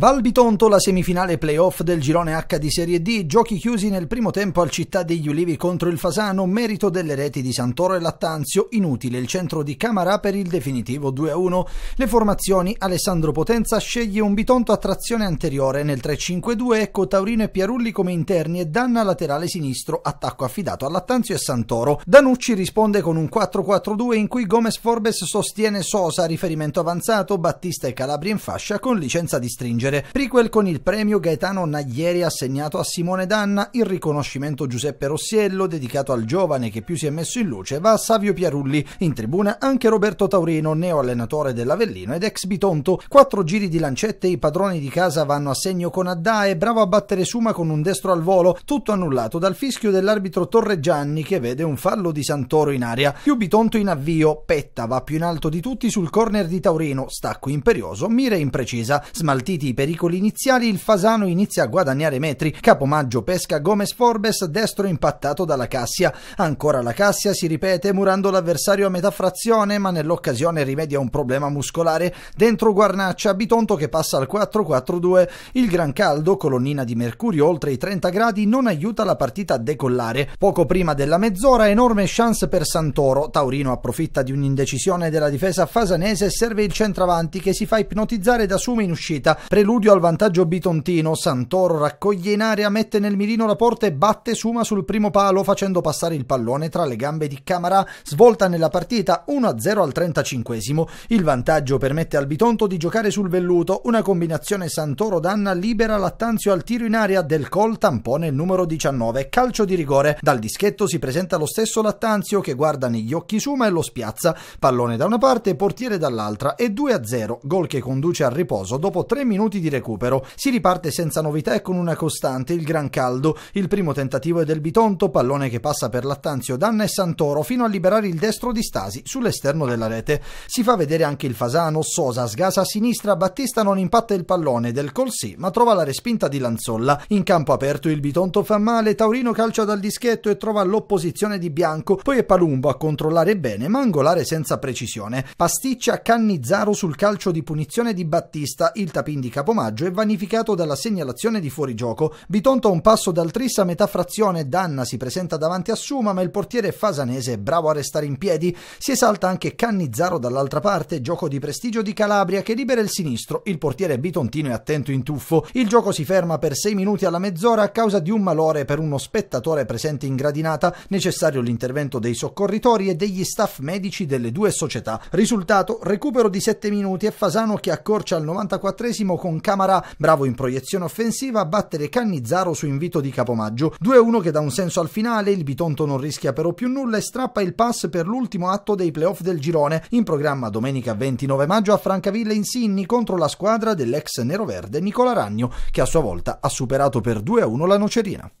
Valbitonto, la semifinale playoff del girone H di Serie D, giochi chiusi nel primo tempo al Città degli Ulivi contro il Fasano, merito delle reti di Santoro e Lattanzio, inutile il centro di Camarà per il definitivo 2-1. Le formazioni Alessandro Potenza sceglie un Bitonto a trazione anteriore nel 3-5-2, ecco Taurino e Piarulli come interni e Danna laterale sinistro, attacco affidato a Lattanzio e Santoro. Danucci risponde con un 4-4-2 in cui Gomez Forbes sostiene Sosa, riferimento avanzato, Battista e Calabria in fascia con licenza di stringere. Leggere, prequel con il premio Gaetano Naglieri assegnato a Simone Danna, il riconoscimento Giuseppe Rossiello dedicato al giovane che più si è messo in luce va a Savio Piarulli, in tribuna anche Roberto Taurino, neo allenatore dell'Avellino ed ex Bitonto, quattro giri di lancette i padroni di casa vanno a segno con Addae, bravo a battere Suma con un destro al volo, tutto annullato dal fischio dell'arbitro Torreggianni che vede un fallo di Santoro in aria, più Bitonto in avvio, Petta va più in alto di tutti sul corner di Taurino, stacco imperioso, mira imprecisa, smaltiti i pericoli iniziali il Fasano inizia a guadagnare metri. Capomaggio pesca Gomez Forbes, destro impattato dalla Cassia. Ancora la Cassia si ripete murando l'avversario a metà frazione, ma nell'occasione rimedia un problema muscolare. Dentro Guarnaccia, Bitonto che passa al 4-4-2. Il gran caldo, colonnina di mercurio oltre i 30 gradi, non aiuta la partita a decollare. Poco prima della mezz'ora, enorme chance per Santoro. Taurino approfitta di un'indecisione della difesa fasanese e serve il centravanti che si fa ipnotizzare da Sume in uscita. Preludio preludio al vantaggio bitontino, Santoro raccoglie in aria, mette nel mirino la porta e batte Suma sul primo palo facendo passare il pallone tra le gambe di Camara, svolta nella partita 1-0 al 35 Il vantaggio permette al Bitonto di giocare sul velluto, una combinazione Santoro-Danna libera Lattanzio al tiro in aria del col tampone numero 19, calcio di rigore. Dal dischetto si presenta lo stesso Lattanzio che guarda negli occhi Suma e lo spiazza, pallone da una parte, portiere dall'altra e 2-0, gol che conduce al riposo dopo 3 minuti di recupero. Si riparte senza novità e con una costante, il gran caldo. Il primo tentativo è del Bitonto, pallone che passa per Lattanzio, Danna e Santoro fino a liberare il destro di Stasi sull'esterno della rete. Si fa vedere anche il Fasano, Sosa sgasa a sinistra, Battista non impatta il pallone del Colsì ma trova la respinta di Lanzolla. In campo aperto il Bitonto fa male, Taurino calcia dal dischetto e trova l'opposizione di Bianco, poi è Palumbo a controllare bene ma angolare senza precisione. Pasticcia Cannizzaro sul calcio di punizione di Battista, il tapin di Capo maggio è vanificato dalla segnalazione di fuorigioco. Bitonto a un passo dal tris a metà frazione, Danna si presenta davanti a Suma, ma il portiere fasanese è bravo a restare in piedi. Si esalta anche Cannizzaro dall'altra parte, gioco di prestigio di Calabria che libera il sinistro. Il portiere bitontino è attento in tuffo. Il gioco si ferma per 6 minuti alla mezz'ora a causa di un malore per uno spettatore presente in gradinata, necessario l'intervento dei soccorritori e degli staff medici delle due società. Risultato: recupero di 7 minuti e Fasano che accorcia al 94 con con Camara, bravo in proiezione offensiva, a battere Cannizzaro su invito di Capomaggio. 2-1 che dà un senso al finale, il Bitonto non rischia però più nulla e strappa il pass per l'ultimo atto dei playoff del girone, in programma domenica 29 maggio a Francavilla in Sinni contro la squadra dell'ex neroverde Nicola Ragno, che a sua volta ha superato per 2-1 la Nocerina.